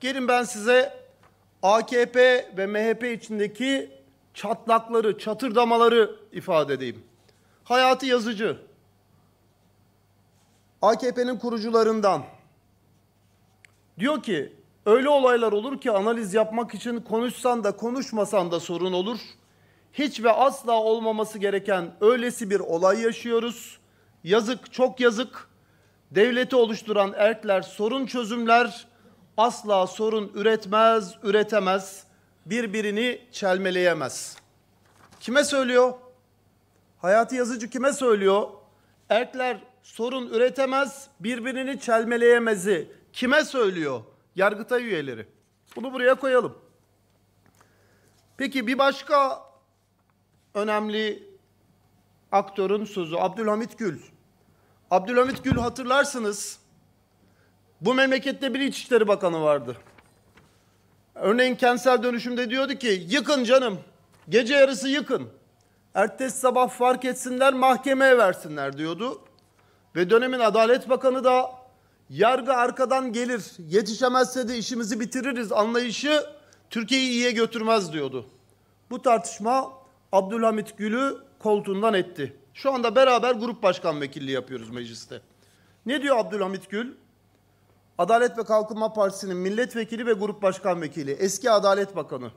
Gelin ben size AKP ve MHP içindeki çatlakları, çatırdamaları ifade edeyim. Hayati Yazıcı, AKP'nin kurucularından diyor ki öyle olaylar olur ki analiz yapmak için konuşsan da konuşmasan da sorun olur. Hiç ve asla olmaması gereken öylesi bir olay yaşıyoruz. Yazık, çok yazık. Devleti oluşturan erkler sorun çözümler asla sorun üretmez, üretemez, birbirini çelmeleyemez. Kime söylüyor? Hayati Yazıcı kime söylüyor? Erkler sorun üretemez, birbirini çelmeleyemezi. Kime söylüyor? Yargıtay üyeleri. Bunu buraya koyalım. Peki bir başka önemli aktörün sözü Abdülhamit Gül. Abdülhamit Gül hatırlarsınız bu memlekette bir İçişleri Bakanı vardı. Örneğin kentsel dönüşümde diyordu ki yıkın canım. Gece yarısı yıkın. Ertesi sabah fark etsinler mahkemeye versinler diyordu. Ve dönemin Adalet Bakanı da yargı arkadan gelir yetişemezse de işimizi bitiririz anlayışı Türkiye'yi iyiye götürmez diyordu. Bu tartışma Abdülhamit Gül'ü koltuğundan etti. Şu anda beraber grup başkan vekilliği yapıyoruz mecliste. Ne diyor Abdülhamit Gül? Adalet ve Kalkınma Partisi'nin milletvekili ve grup başkan vekili, eski Adalet Bakanı.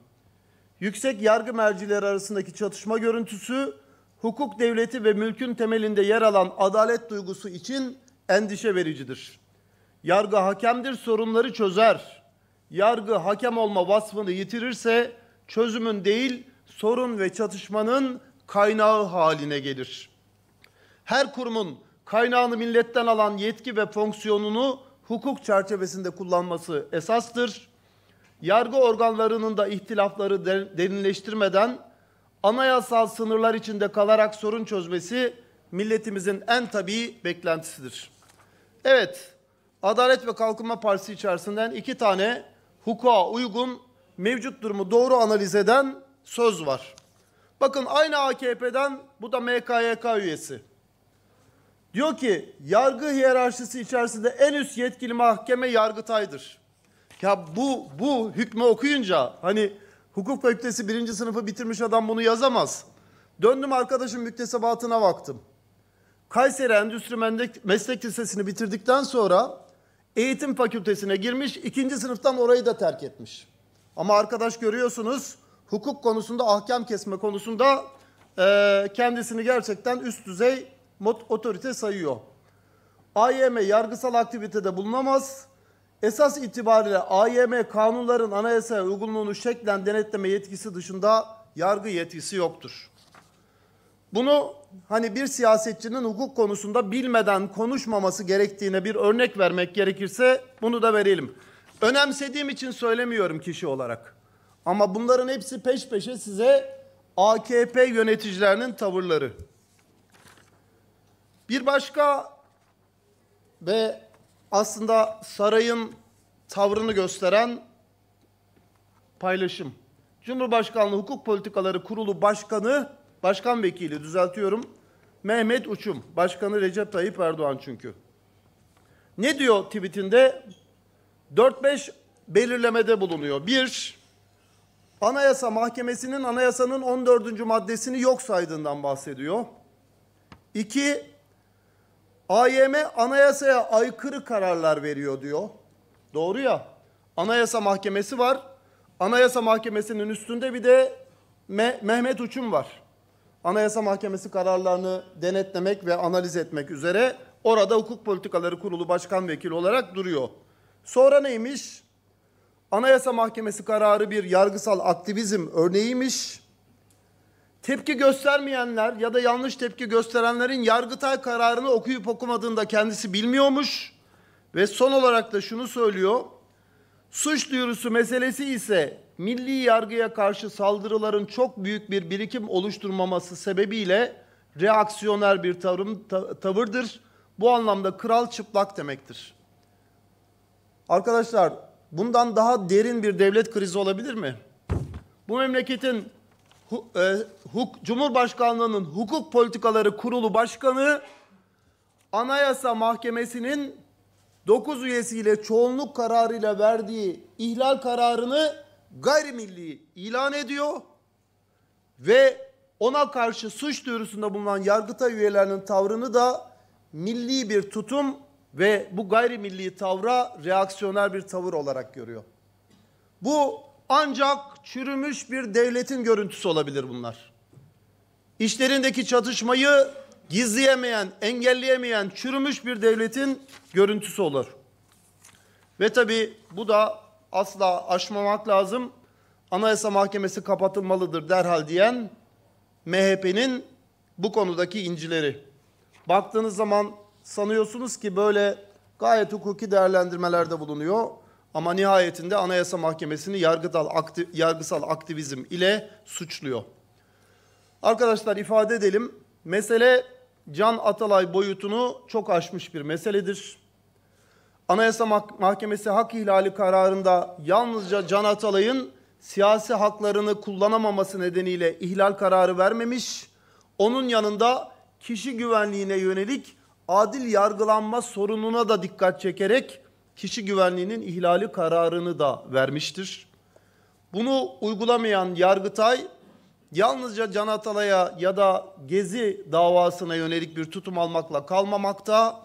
Yüksek yargı mercileri arasındaki çatışma görüntüsü, hukuk devleti ve mülkün temelinde yer alan adalet duygusu için endişe vericidir. Yargı hakemdir, sorunları çözer. Yargı hakem olma vasfını yitirirse çözümün değil, sorun ve çatışmanın kaynağı haline gelir. Her kurumun kaynağını milletten alan yetki ve fonksiyonunu hukuk çerçevesinde kullanması esastır. Yargı organlarının da ihtilafları derinleştirmeden anayasal sınırlar içinde kalarak sorun çözmesi milletimizin en tabii beklentisidir. Evet, Adalet ve Kalkınma Partisi içerisinden iki tane hukuka uygun mevcut durumu doğru analiz eden söz var. Bakın aynı AKP'den bu da MKYK üyesi. Diyor ki yargı hiyerarşisi içerisinde en üst yetkili mahkeme yargıtaydır. Ya bu bu hükmü okuyunca hani hukuk fakültesi birinci sınıfı bitirmiş adam bunu yazamaz. Döndüm arkadaşım müktesebatına baktım. Kayseri Endüstri Meslek Lisesi'ni bitirdikten sonra eğitim fakültesine girmiş. ikinci sınıftan orayı da terk etmiş. Ama arkadaş görüyorsunuz hukuk konusunda ahkam kesme konusunda e, kendisini gerçekten üst düzey otorite sayıyor. AYM yargısal aktivitede bulunamaz. Esas itibariyle AYM kanunların anayasaya uygunluğunu şeklen denetleme yetkisi dışında yargı yetkisi yoktur. Bunu hani bir siyasetçinin hukuk konusunda bilmeden konuşmaması gerektiğine bir örnek vermek gerekirse bunu da verelim. Önemsediğim için söylemiyorum kişi olarak. Ama bunların hepsi peş peşe size AKP yöneticilerinin tavırları. Bir başka ve aslında sarayın tavrını gösteren paylaşım. Cumhurbaşkanlığı Hukuk Politikaları Kurulu Başkanı, Başkan Vekili düzeltiyorum. Mehmet Uçum, Başkanı Recep Tayyip Erdoğan çünkü. Ne diyor tweetinde? 4-5 belirlemede bulunuyor. Bir, Anayasa Mahkemesi'nin anayasanın 14. maddesini yok saydığından bahsediyor. İki, AYM anayasaya aykırı kararlar veriyor diyor. Doğru ya. Anayasa Mahkemesi var. Anayasa Mahkemesi'nin üstünde bir de Me Mehmet Uçum var. Anayasa Mahkemesi kararlarını denetlemek ve analiz etmek üzere orada Hukuk Politikaları Kurulu Başkan Vekili olarak duruyor. Sonra neymiş? Anayasa Mahkemesi kararı bir yargısal aktivizm örneğiymiş tepki göstermeyenler ya da yanlış tepki gösterenlerin yargıtay kararını okuyup okumadığında kendisi bilmiyormuş. Ve son olarak da şunu söylüyor. Suç duyurusu meselesi ise milli yargıya karşı saldırıların çok büyük bir birikim oluşturmaması sebebiyle reaksiyoner bir tavrım, ta, tavırdır. Bu anlamda kral çıplak demektir. Arkadaşlar bundan daha derin bir devlet krizi olabilir mi? Bu memleketin hu, e, huk, Cumhurbaşkanlığı'nın Hukuk Politikaları Kurulu Başkanı Anayasa Mahkemesi'nin 9 üyesiyle çoğunluk kararıyla verdiği ihlal kararını gayrimilli ilan ediyor ve ona karşı suç duyurusunda bulunan yargıta üyelerinin tavrını da milli bir tutum ve bu gayrimilli tavra reaksiyonel bir tavır olarak görüyor. Bu ancak çürümüş bir devletin görüntüsü olabilir bunlar. İşlerindeki çatışmayı gizleyemeyen, engelleyemeyen çürümüş bir devletin görüntüsü olur. Ve tabi bu da asla aşmamak lazım. Anayasa Mahkemesi kapatılmalıdır derhal diyen MHP'nin bu konudaki incileri. Baktığınız zaman sanıyorsunuz ki böyle gayet hukuki değerlendirmelerde bulunuyor. Ama nihayetinde Anayasa Mahkemesi'ni yargıtal, akti, yargısal aktivizm ile suçluyor. Arkadaşlar ifade edelim. Mesele Can Atalay boyutunu çok aşmış bir meseledir. Anayasa Mahkemesi hak ihlali kararında yalnızca Can Atalay'ın siyasi haklarını kullanamaması nedeniyle ihlal kararı vermemiş. Onun yanında kişi güvenliğine yönelik adil yargılanma sorununa da dikkat çekerek kişi güvenliğinin ihlali kararını da vermiştir. Bunu uygulamayan Yargıtay yalnızca Can Atalay'a ya da Gezi davasına yönelik bir tutum almakla kalmamakta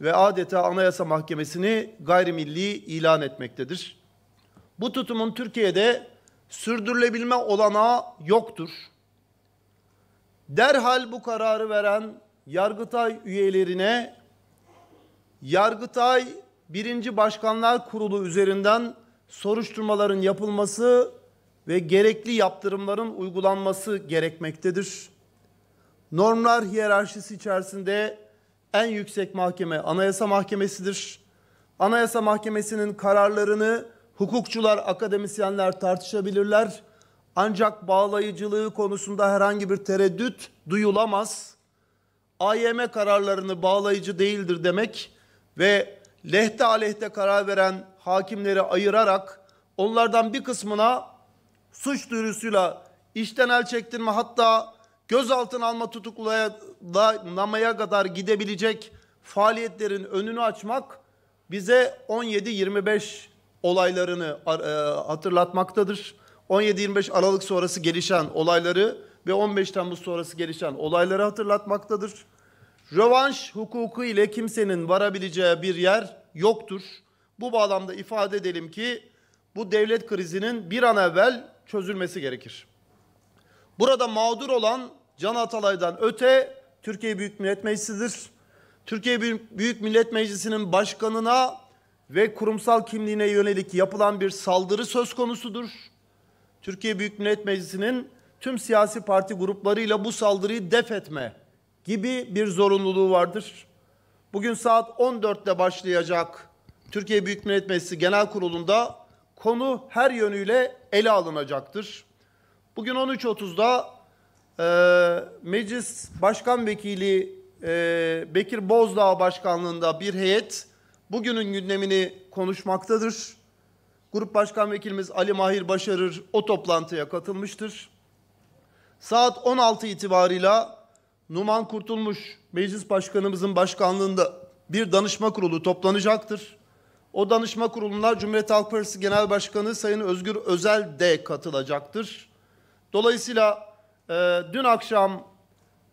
ve adeta Anayasa Mahkemesi'ni gayrimilli ilan etmektedir. Bu tutumun Türkiye'de sürdürülebilme olanağı yoktur. Derhal bu kararı veren Yargıtay üyelerine Yargıtay birinci Başkanlar Kurulu üzerinden soruşturmaların yapılması ve gerekli yaptırımların uygulanması gerekmektedir. Normlar hiyerarşisi içerisinde en yüksek mahkeme Anayasa Mahkemesi'dir. Anayasa Mahkemesi'nin kararlarını hukukçular, akademisyenler tartışabilirler. Ancak bağlayıcılığı konusunda herhangi bir tereddüt duyulamaz. AYM kararlarını bağlayıcı değildir demek ve lehte aleyhte karar veren hakimleri ayırarak onlardan bir kısmına suç duyurusuyla işten el çektirme hatta gözaltına alma tutuklamaya kadar gidebilecek faaliyetlerin önünü açmak bize 17-25 olaylarını e, hatırlatmaktadır. 17-25 Aralık sonrası gelişen olayları ve 15 Temmuz sonrası gelişen olayları hatırlatmaktadır. Rövanş hukuku ile kimsenin varabileceği bir yer yoktur. Bu bağlamda ifade edelim ki bu devlet krizinin bir an evvel çözülmesi gerekir. Burada mağdur olan Can Atalay'dan öte Türkiye Büyük Millet Meclisi'dir. Türkiye Büyük Millet Meclisi'nin başkanına ve kurumsal kimliğine yönelik yapılan bir saldırı söz konusudur. Türkiye Büyük Millet Meclisi'nin tüm siyasi parti gruplarıyla bu saldırıyı def etme gibi bir zorunluluğu vardır. Bugün saat 14'te başlayacak Türkiye Büyük Millet Meclisi Genel Kurulu'nda konu her yönüyle ele alınacaktır. Bugün 13.30'da e, Meclis Başkan Vekili e, Bekir Bozdağ Başkanlığında bir heyet bugünün gündemini konuşmaktadır. Grup Başkan Vekilimiz Ali Mahir Başarır o toplantıya katılmıştır. Saat 16 itibarıyla Numan Kurtulmuş Meclis Başkanımızın başkanlığında bir danışma kurulu toplanacaktır. O danışma kuruluna Cumhuriyet Halk Partisi Genel Başkanı Sayın Özgür Özel de katılacaktır. Dolayısıyla e, dün akşam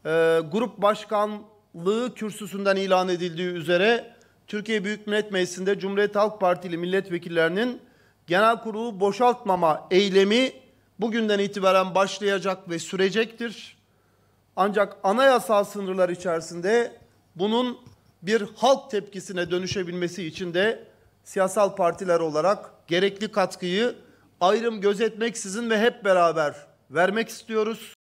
e, grup başkanlığı kürsüsünden ilan edildiği üzere Türkiye Büyük Millet Meclisi'nde Cumhuriyet Halk Partili milletvekillerinin genel kurulu boşaltmama eylemi bugünden itibaren başlayacak ve sürecektir. Ancak anayasal sınırlar içerisinde bunun bir halk tepkisine dönüşebilmesi için de siyasal partiler olarak gerekli katkıyı ayrım gözetmeksizin ve hep beraber vermek istiyoruz.